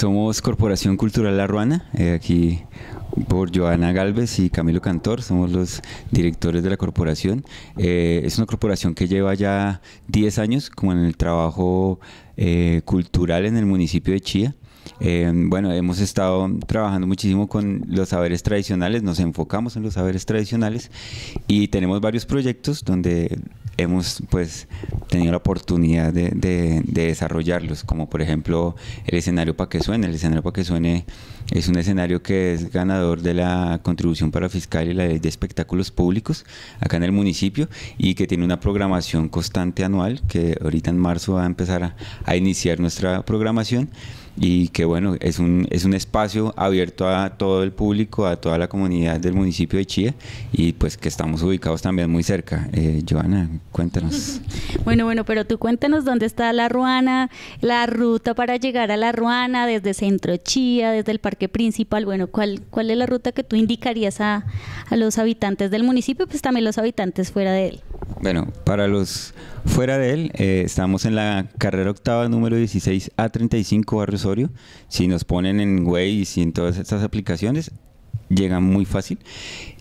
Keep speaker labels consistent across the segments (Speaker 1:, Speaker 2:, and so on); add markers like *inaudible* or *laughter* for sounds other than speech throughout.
Speaker 1: Somos Corporación Cultural La Ruana, eh, aquí por Joana Galvez y Camilo Cantor, somos los directores de la corporación. Eh, es una corporación que lleva ya 10 años como en el trabajo eh, cultural en el municipio de Chía. bueno, hemos estado trabajando muchísimo con los saberes tradicionales, nos enfocamos en los saberes tradicionales y tenemos varios proyectos donde hemos pues tenido la oportunidad de, de, desarrollarlos, como por ejemplo el escenario para que suene. El escenario para que suene es un escenario que es ganador de la contribución para fiscal y la ley de espectáculos públicos acá en el municipio y que tiene una programación constante anual que ahorita en marzo va a empezar a, iniciar nuestra programación y que bueno, es un, es un espacio abierto a todo el público, a toda la comunidad del municipio de Chía y pues que estamos ubicados también muy cerca. Eh, Joana, Cuéntanos. *laughs*
Speaker 2: Bueno, bueno, pero tú cuéntanos dónde está la Ruana, la ruta para llegar a la Ruana desde Centro Chía, desde el Parque Principal. Bueno, ¿cuál, cuál es la ruta que tú indicarías a, los habitantes del municipio, pues también los habitantes fuera de él?
Speaker 1: Bueno, para los fuera de él, eh, estamos en la carrera octava número 16 A35 Barrio Si nos ponen en Way y en todas estas aplicaciones, Llega muy fácil.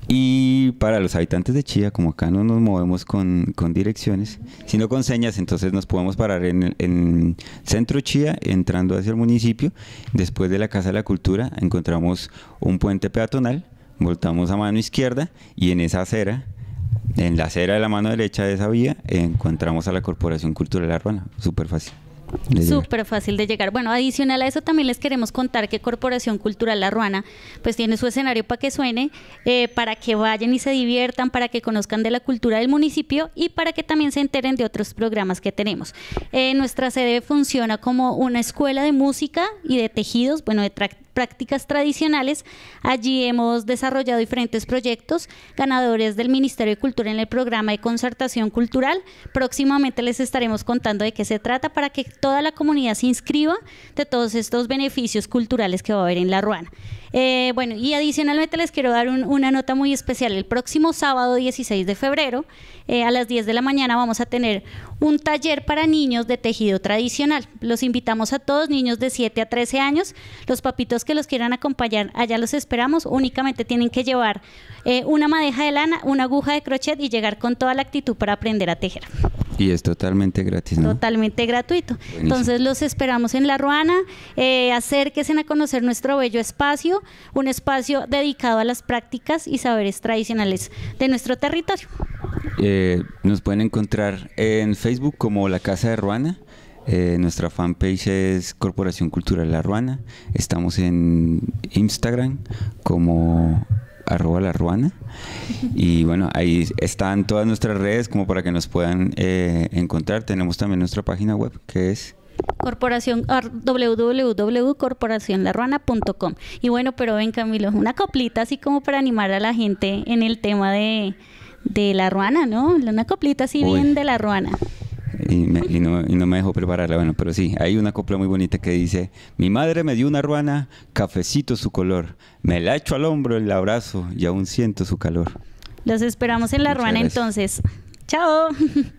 Speaker 1: Y para los habitantes de Chía, como acá no nos movemos con, direcciones, sino con señas, entonces nos podemos parar en el en centro Chía, entrando hacia el municipio. Después de la Casa de la Cultura encontramos un puente peatonal, voltamos a mano izquierda y en esa acera en la acera de la mano derecha de esa vía encontramos a la Corporación Cultural Arbana, súper fácil.
Speaker 2: Súper fácil de llegar. Bueno, adicional a eso también les queremos contar que Corporación Cultural La Ruana pues tiene su escenario para que suene, eh, para que vayan y se diviertan, para que conozcan de la cultura del municipio y para que también se enteren de otros programas que tenemos. Eh, nuestra sede funciona como una escuela de música y de tejidos, bueno, de prácticas tradicionales. Allí hemos desarrollado diferentes proyectos ganadores del Ministerio de Cultura en el programa de concertación cultural. Próximamente les estaremos contando de qué se trata para que toda la comunidad se inscriba de todos estos beneficios culturales que va a haber en La Ruana. Eh, bueno, y adicionalmente les quiero dar una nota muy especial. El próximo sábado 16 de febrero, eh, a las 10 de la mañana, vamos a tener un taller para niños de tejido tradicional. Los invitamos a todos, niños de 7 a 13 años. Los papitos que los quieran acompañar, allá los esperamos. Únicamente tienen que llevar eh, una madeja de lana, una aguja de crochet y llegar con toda la actitud para aprender a tejer.
Speaker 1: Y es totalmente gratis, ¿no?
Speaker 2: Totalmente gratuito. Entonces los esperamos en La Ruana. Eh, acérquense a conocer nuestro bello espacio, un espacio dedicado a las prácticas y saberes tradicionales de nuestro territorio.
Speaker 1: Eh, nos pueden encontrar en Facebook como La Casa de Ruana. Eh, nuestra fanpage es Corporación Cultural La Ruana. Estamos en Instagram como arroba la ruana. Y *laughs* bueno, ahí están todas nuestras redes como para que nos puedan eh, encontrar. Tenemos también nuestra página web que es
Speaker 2: corporación ah, y bueno pero ven Camilo una coplita así como para animar a la gente en el tema de, de la ruana no una coplita así bien de la ruana
Speaker 1: y, me, no, me dejó prepararla. Bueno, pero sí, hay una copla muy bonita que dice: Mi madre me dio una ruana, cafecito su color. Me la echo al hombro el abrazo y aún siento su calor.
Speaker 2: Los esperamos en la ruana entonces. Chao. *laughs*